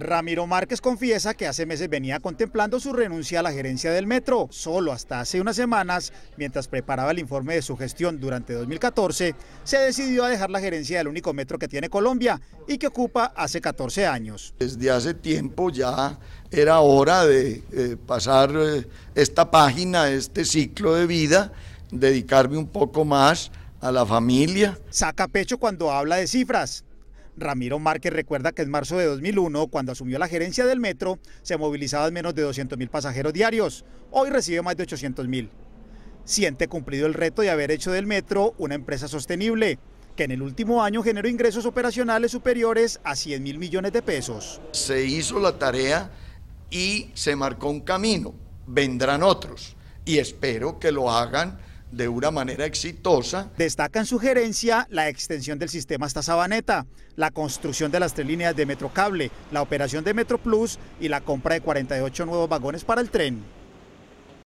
Ramiro Márquez confiesa que hace meses venía contemplando su renuncia a la gerencia del metro. Solo hasta hace unas semanas, mientras preparaba el informe de su gestión durante 2014, se decidió a dejar la gerencia del único metro que tiene Colombia y que ocupa hace 14 años. Desde hace tiempo ya era hora de eh, pasar eh, esta página, este ciclo de vida, dedicarme un poco más a la familia. Saca pecho cuando habla de cifras Ramiro Márquez recuerda que en marzo de 2001, cuando asumió la gerencia del metro, se movilizaban menos de 200.000 pasajeros diarios. Hoy recibe más de 800.000. Siente cumplido el reto de haber hecho del metro una empresa sostenible, que en el último año generó ingresos operacionales superiores a 100 mil millones de pesos. Se hizo la tarea y se marcó un camino. Vendrán otros y espero que lo hagan de una manera exitosa. en su gerencia la extensión del sistema hasta Sabaneta, la construcción de las tres líneas de Metrocable, la operación de Metro Plus y la compra de 48 nuevos vagones para el tren.